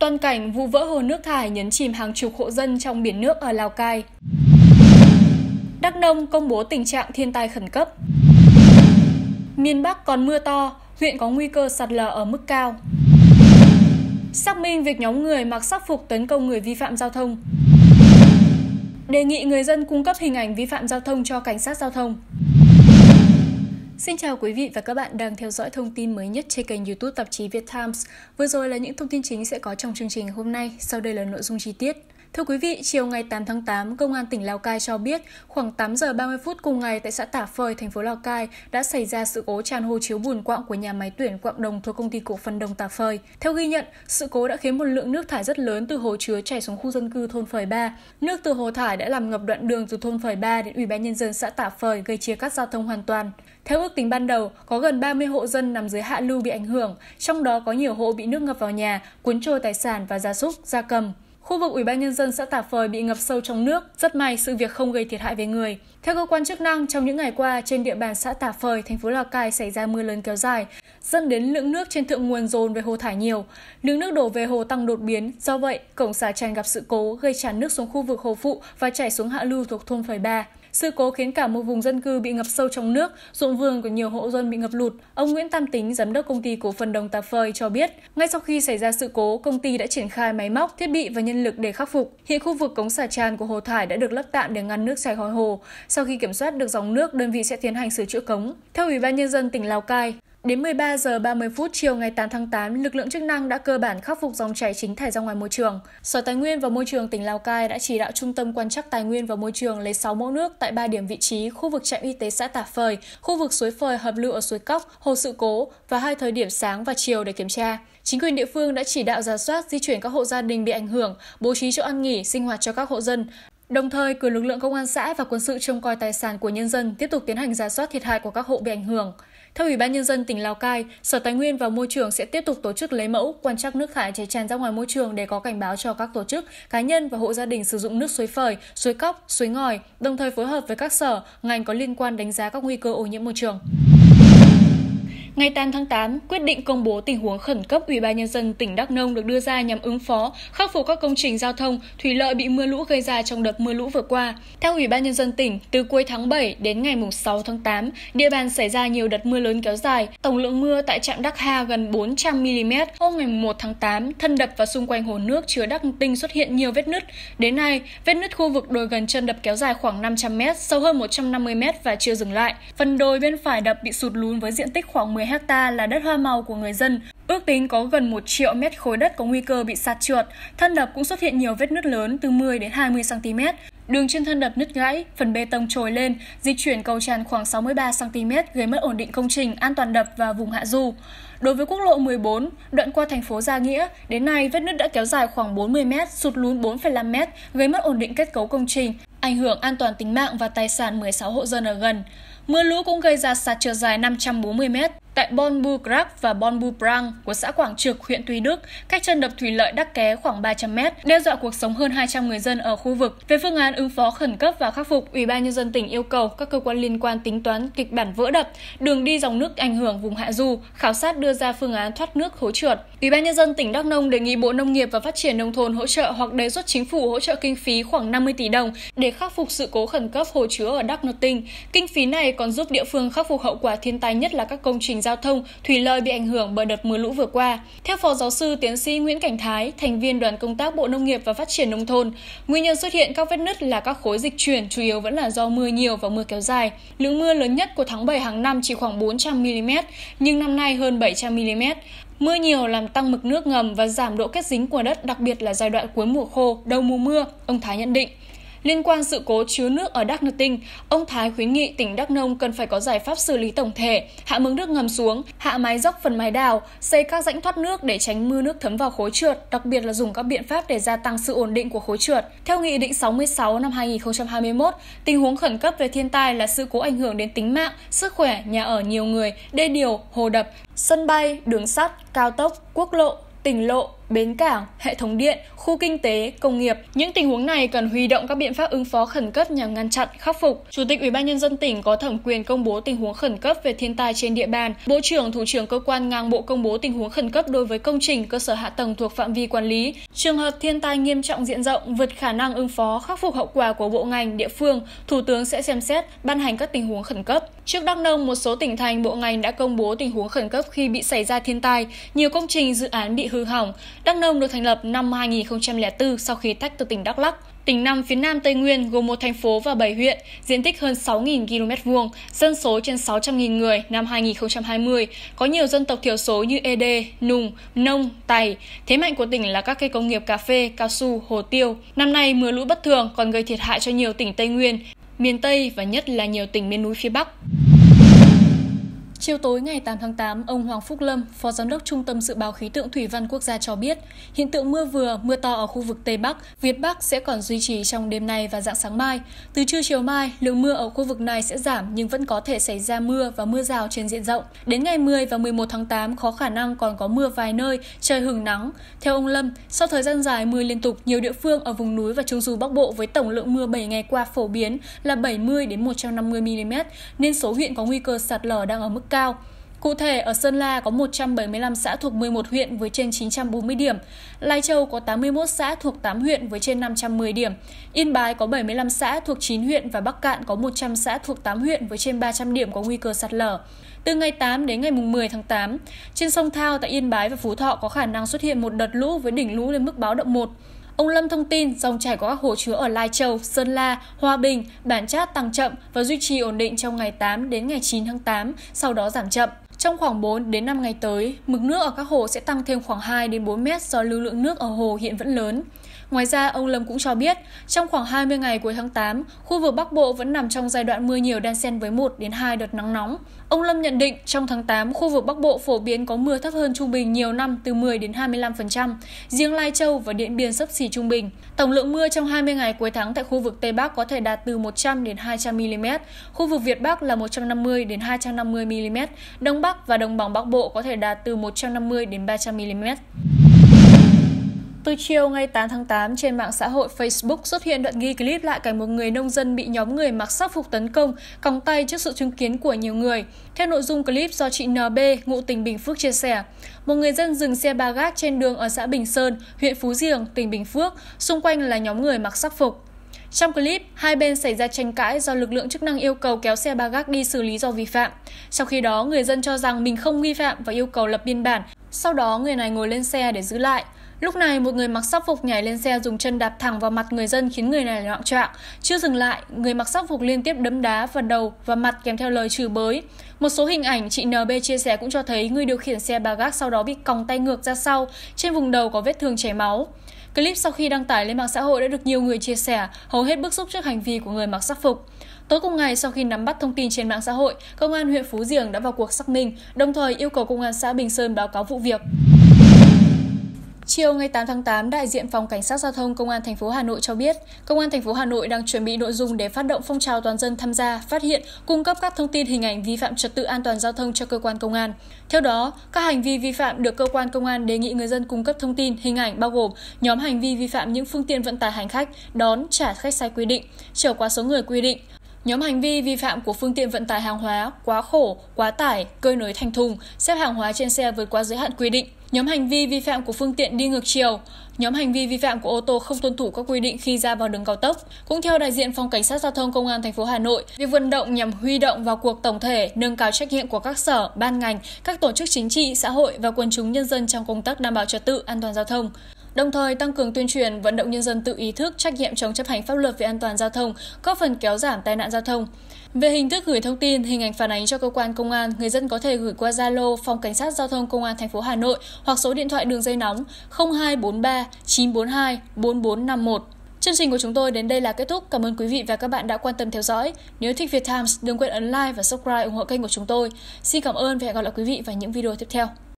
Toàn cảnh vụ vỡ hồ nước thải nhấn chìm hàng chục hộ dân trong biển nước ở Lào Cai. Đắk Nông công bố tình trạng thiên tai khẩn cấp. Miền Bắc còn mưa to, huyện có nguy cơ sạt lở ở mức cao. Xác minh việc nhóm người mặc sắc phục tấn công người vi phạm giao thông. Đề nghị người dân cung cấp hình ảnh vi phạm giao thông cho cảnh sát giao thông. Xin chào quý vị và các bạn đang theo dõi thông tin mới nhất trên kênh YouTube tạp chí Việt Times. Vừa rồi là những thông tin chính sẽ có trong chương trình hôm nay, sau đây là nội dung chi tiết. Thưa quý vị, chiều ngày 8 tháng 8, Công an tỉnh Lào Cai cho biết khoảng 8 giờ 30 phút cùng ngày tại xã Tả Phời, thành phố Lào Cai đã xảy ra sự cố tràn hồ chiếu bùn quặng của nhà máy tuyển quặng đồng thuộc công ty cổ phần Đồng Tả Phời. Theo ghi nhận, sự cố đã khiến một lượng nước thải rất lớn từ hồ chứa chảy xuống khu dân cư thôn Phời 3. Nước từ hồ thải đã làm ngập đoạn đường từ thôn Phời 3 đến Ủy ban nhân dân xã Tả Phời gây chia cắt giao thông hoàn toàn. Theo ước tính ban đầu, có gần 30 hộ dân nằm dưới hạ lưu bị ảnh hưởng, trong đó có nhiều hộ bị nước ngập vào nhà, cuốn trôi tài sản và gia súc, gia cầm. Khu vực Ủy ban Nhân dân xã Tả Phời bị ngập sâu trong nước, rất may sự việc không gây thiệt hại về người. Theo cơ quan chức năng, trong những ngày qua, trên địa bàn xã Tả Phời, thành phố Lào Cai xảy ra mưa lớn kéo dài, dẫn đến lượng nước trên thượng nguồn dồn về hồ thải nhiều. Lượng nước đổ về hồ tăng đột biến, do vậy, cổng xả tràn gặp sự cố gây tràn nước xuống khu vực hồ phụ và chảy xuống hạ lưu thuộc thôn Phời Ba. Sự cố khiến cả một vùng dân cư bị ngập sâu trong nước, ruộng vườn của nhiều hộ dân bị ngập lụt. Ông Nguyễn Tam Tính, giám đốc công ty cổ phần Đồng Tà Phơi cho biết, ngay sau khi xảy ra sự cố, công ty đã triển khai máy móc, thiết bị và nhân lực để khắc phục. Hiện khu vực cống xả tràn của hồ thải đã được lấp tạm để ngăn nước chảy khỏi hồ. Sau khi kiểm soát được dòng nước, đơn vị sẽ tiến hành sửa chữa cống. Theo Ủy ban nhân dân tỉnh Lào Cai, Đến 13 giờ 30 phút chiều ngày 8 tháng 8, lực lượng chức năng đã cơ bản khắc phục dòng chảy chính thải ra ngoài môi trường. Sở Tài nguyên và Môi trường tỉnh Lào Cai đã chỉ đạo Trung tâm quan trắc Tài nguyên và Môi trường lấy 6 mẫu nước tại 3 điểm vị trí khu vực trạm y tế xã Tả Phời, khu vực suối Phời hợp lưu ở suối Cóc, hồ sự cố và hai thời điểm sáng và chiều để kiểm tra. Chính quyền địa phương đã chỉ đạo giả soát di chuyển các hộ gia đình bị ảnh hưởng, bố trí chỗ ăn nghỉ, sinh hoạt cho các hộ dân, Đồng thời, cử lực lượng công an xã và quân sự trông coi tài sản của nhân dân tiếp tục tiến hành giả soát thiệt hại của các hộ bị ảnh hưởng. Theo Ủy ban Nhân dân tỉnh Lào Cai, Sở Tài nguyên và Môi trường sẽ tiếp tục tổ chức lấy mẫu, quan trắc nước thải chảy tràn ra ngoài môi trường để có cảnh báo cho các tổ chức, cá nhân và hộ gia đình sử dụng nước suối phởi, suối cóc, suối ngòi, đồng thời phối hợp với các sở, ngành có liên quan đánh giá các nguy cơ ô nhiễm môi trường. Ngày 8 tháng 8, quyết định công bố tình huống khẩn cấp Ủy ban nhân dân tỉnh Đắk Nông được đưa ra nhằm ứng phó, khắc phục các công trình giao thông, thủy lợi bị mưa lũ gây ra trong đợt mưa lũ vừa qua. Theo Ủy ban nhân dân tỉnh, từ cuối tháng 7 đến ngày 6 tháng 8, địa bàn xảy ra nhiều đợt mưa lớn kéo dài. Tổng lượng mưa tại trạm Đắk Hà gần 400 mm. Hôm ngày 1 tháng 8, thân đập và xung quanh hồ nước chứa đắc tinh xuất hiện nhiều vết nứt. Đến nay, vết nứt khu vực đồi gần chân đập kéo dài khoảng 500 m, sâu hơn 150 m và chưa dừng lại. Phần đồi bên phải đập bị sụt lún với diện tích khoảng 10 10 hecta là đất hoa màu của người dân, ước tính có gần 1 triệu mét khối đất có nguy cơ bị sạt trượt. Thân đập cũng xuất hiện nhiều vết nứt lớn từ 10 đến 20 cm. Đường trên thân đập nứt gãy, phần bê tông trồi lên, di chuyển cầu tràn khoảng 63 cm gây mất ổn định công trình, an toàn đập và vùng hạ du. Đối với quốc lộ 14, đoạn qua thành phố Gia Nghĩa, đến nay vết nứt đã kéo dài khoảng 40 m, sụt lún 4,5 m, gây mất ổn định kết cấu công trình, ảnh hưởng an toàn tính mạng và tài sản 16 hộ dân ở gần. Mưa lũ cũng gây ra sạt trượt dài 540 m, Tại Bon Bu Krak và Bon Bu Prang của xã Quảng Trực, huyện Tuy Đức, cách chân đập thủy lợi Đắc Ké khoảng 300 mét, đe dọa cuộc sống hơn 200 người dân ở khu vực. Về phương án ứng phó khẩn cấp và khắc phục, Ủy ban Nhân dân tỉnh yêu cầu các cơ quan liên quan tính toán kịch bản vỡ đập, đường đi dòng nước ảnh hưởng vùng hạ du, khảo sát đưa ra phương án thoát nước hố trượt. Ủy ban Nhân dân tỉnh Đắk Nông đề nghị Bộ Nông nghiệp và Phát triển Nông thôn hỗ trợ hoặc đề xuất chính phủ hỗ trợ kinh phí khoảng 50 tỷ đồng để khắc phục sự cố khẩn cấp hồ chứa ở Đắk Tinh. Kinh phí này còn giúp địa phương khắc phục hậu quả thiên tai nhất là các công trình trình giao thông, thủy lợi bị ảnh hưởng bởi đợt mưa lũ vừa qua. Theo Phó Giáo sư Tiến sĩ Nguyễn Cảnh Thái, thành viên đoàn công tác Bộ Nông nghiệp và Phát triển Nông thôn, nguyên nhân xuất hiện các vết nứt là các khối dịch chuyển chủ yếu vẫn là do mưa nhiều và mưa kéo dài. Lượng mưa lớn nhất của tháng 7 hàng năm chỉ khoảng 400 mm, nhưng năm nay hơn 700 mm. Mưa nhiều làm tăng mực nước ngầm và giảm độ kết dính của đất, đặc biệt là giai đoạn cuối mùa khô, đầu mùa mưa, ông Thái nhận định. Liên quan sự cố chứa nước ở Đắk Nông, ông Thái khuyến nghị tỉnh Đắk Nông cần phải có giải pháp xử lý tổng thể, hạ mương nước ngầm xuống, hạ mái dốc phần mái đào, xây các rãnh thoát nước để tránh mưa nước thấm vào khối trượt, đặc biệt là dùng các biện pháp để gia tăng sự ổn định của khối trượt. Theo Nghị định 66 năm 2021, tình huống khẩn cấp về thiên tai là sự cố ảnh hưởng đến tính mạng, sức khỏe, nhà ở nhiều người, đê điều, hồ đập, sân bay, đường sắt, cao tốc, quốc lộ, tỉnh lộ, bến cảng, hệ thống điện, khu kinh tế, công nghiệp. Những tình huống này cần huy động các biện pháp ứng phó khẩn cấp nhằm ngăn chặn, khắc phục. Chủ tịch Ủy ban nhân dân tỉnh có thẩm quyền công bố tình huống khẩn cấp về thiên tai trên địa bàn. Bộ trưởng, thủ trưởng cơ quan ngang bộ công bố tình huống khẩn cấp đối với công trình, cơ sở hạ tầng thuộc phạm vi quản lý. Trường hợp thiên tai nghiêm trọng diện rộng vượt khả năng ứng phó khắc phục hậu quả của bộ ngành, địa phương, thủ tướng sẽ xem xét ban hành các tình huống khẩn cấp. Trước đắk nông, một số tỉnh thành bộ ngành đã công bố tình huống khẩn cấp khi bị xảy ra thiên tai, nhiều công trình dự án bị hư hỏng. Đắk Nông được thành lập năm 2004 sau khi tách từ tỉnh Đắk Lắk. Tỉnh nằm phía nam Tây Nguyên gồm một thành phố và 7 huyện, diện tích hơn 6.000 km vuông, dân số trên 600.000 người năm 2020, có nhiều dân tộc thiểu số như Ede, Nùng, Nông, Tày. Thế mạnh của tỉnh là các cây công nghiệp cà phê, cao su, hồ tiêu. Năm nay mưa lũ bất thường còn gây thiệt hại cho nhiều tỉnh Tây Nguyên, miền Tây và nhất là nhiều tỉnh miền núi phía Bắc. Chiều tối ngày 8 tháng 8, ông Hoàng Phúc Lâm, Phó Giám đốc Trung tâm Dự báo Khí tượng Thủy văn Quốc gia cho biết, hiện tượng mưa vừa, mưa to ở khu vực Tây Bắc, Việt Bắc sẽ còn duy trì trong đêm nay và dạng sáng mai. Từ trưa chiều mai, lượng mưa ở khu vực này sẽ giảm nhưng vẫn có thể xảy ra mưa và mưa rào trên diện rộng. Đến ngày 10 và 11 tháng 8, có khả năng còn có mưa vài nơi, trời hừng nắng. Theo ông Lâm, sau thời gian dài mưa liên tục, nhiều địa phương ở vùng núi và trung du Bắc Bộ với tổng lượng mưa 7 ngày qua phổ biến là 70 đến 150 mm, nên số huyện có nguy cơ sạt lở đang ở mức cao. Cụ thể, ở Sơn La có 175 xã thuộc 11 huyện với trên 940 điểm, Lai Châu có 81 xã thuộc 8 huyện với trên 510 điểm, Yên Bái có 75 xã thuộc 9 huyện và Bắc Cạn có 100 xã thuộc 8 huyện với trên 300 điểm có nguy cơ sạt lở. Từ ngày 8 đến ngày 10 tháng 8, trên sông Thao tại Yên Bái và Phú Thọ có khả năng xuất hiện một đợt lũ với đỉnh lũ lên mức báo động 1. Ông Lâm thông tin dòng chảy của các hồ chứa ở Lai Châu, Sơn La, Hòa Bình, Bản Chát tăng chậm và duy trì ổn định trong ngày 8 đến ngày 9 tháng 8, sau đó giảm chậm. Trong khoảng 4 đến 5 ngày tới, mực nước ở các hồ sẽ tăng thêm khoảng 2 đến 4 mét do lưu lượng nước ở hồ hiện vẫn lớn. Ngoài ra, ông Lâm cũng cho biết, trong khoảng 20 ngày cuối tháng 8, khu vực Bắc Bộ vẫn nằm trong giai đoạn mưa nhiều đan xen với 1 đến 2 đợt nắng nóng. Ông Lâm nhận định trong tháng 8, khu vực Bắc Bộ phổ biến có mưa thấp hơn trung bình nhiều năm từ 10 đến 25%, riêng Lai Châu và Điện Biên sấp xỉ trung bình. Tổng lượng mưa trong 20 ngày cuối tháng tại khu vực Tây Bắc có thể đạt từ 100 đến 200 mm, khu vực Việt Bắc là 150 đến 250 mm, Đông Bắc và Đồng bằng Bắc Bộ có thể đạt từ 150 đến 300 mm. Từ chiều ngày 8 tháng 8, trên mạng xã hội Facebook xuất hiện đoạn ghi clip lại cảnh một người nông dân bị nhóm người mặc sắc phục tấn công, còng tay trước sự chứng kiến của nhiều người. Theo nội dung clip do chị NB, ngụ tỉnh Bình Phước chia sẻ, một người dân dừng xe ba gác trên đường ở xã Bình Sơn, huyện Phú Diềng, tỉnh Bình Phước, xung quanh là nhóm người mặc sắc phục. Trong clip, hai bên xảy ra tranh cãi do lực lượng chức năng yêu cầu kéo xe ba gác đi xử lý do vi phạm. Trong khi đó, người dân cho rằng mình không vi phạm và yêu cầu lập biên bản. Sau đó, người này ngồi lên xe để giữ lại. Lúc này, một người mặc sắc phục nhảy lên xe dùng chân đạp thẳng vào mặt người dân khiến người này loạn trạng. Chưa dừng lại, người mặc sắc phục liên tiếp đấm đá vào đầu và mặt kèm theo lời chửi bới. Một số hình ảnh chị NB chia sẻ cũng cho thấy người điều khiển xe ba gác sau đó bị còng tay ngược ra sau, trên vùng đầu có vết thương chảy máu. Clip sau khi đăng tải lên mạng xã hội đã được nhiều người chia sẻ, hầu hết bức xúc trước hành vi của người mặc sắc phục. Tối cùng ngày, sau khi nắm bắt thông tin trên mạng xã hội, Công an huyện Phú Diềng đã vào cuộc xác minh, đồng thời yêu cầu Công an xã Bình Sơn báo cáo vụ việc. Chiều ngày 8 tháng 8, đại diện phòng cảnh sát giao thông công an thành phố Hà Nội cho biết, công an thành phố Hà Nội đang chuẩn bị nội dung để phát động phong trào toàn dân tham gia, phát hiện, cung cấp các thông tin hình ảnh vi phạm trật tự an toàn giao thông cho cơ quan công an. Theo đó, các hành vi vi phạm được cơ quan công an đề nghị người dân cung cấp thông tin hình ảnh bao gồm nhóm hành vi vi phạm những phương tiện vận tải hành khách, đón trả khách sai quy định, trở quá số người quy định, Nhóm hành vi vi phạm của phương tiện vận tải hàng hóa, quá khổ, quá tải, cơi nới thành thùng, xếp hàng hóa trên xe vượt quá giới hạn quy định, nhóm hành vi vi phạm của phương tiện đi ngược chiều, nhóm hành vi vi phạm của ô tô không tuân thủ các quy định khi ra vào đường cao tốc. Cũng theo đại diện phòng cảnh sát giao thông công an thành phố Hà Nội, việc vận động nhằm huy động vào cuộc tổng thể, nâng cao trách nhiệm của các sở, ban ngành, các tổ chức chính trị, xã hội và quần chúng nhân dân trong công tác đảm bảo trật tự an toàn giao thông đồng thời tăng cường tuyên truyền vận động nhân dân tự ý thức trách nhiệm trong chấp hành pháp luật về an toàn giao thông, góp phần kéo giảm tai nạn giao thông. Về hình thức gửi thông tin, hình ảnh phản ánh cho cơ quan công an, người dân có thể gửi qua Zalo Phòng Cảnh sát Giao thông Công an thành phố Hà Nội hoặc số điện thoại đường dây nóng 0243 942 4451. Chương trình của chúng tôi đến đây là kết thúc. Cảm ơn quý vị và các bạn đã quan tâm theo dõi. Nếu thích Việt Times, đừng quên ấn like và subscribe ủng hộ kênh của chúng tôi. Xin cảm ơn và hẹn gặp lại quý vị vào những video tiếp theo.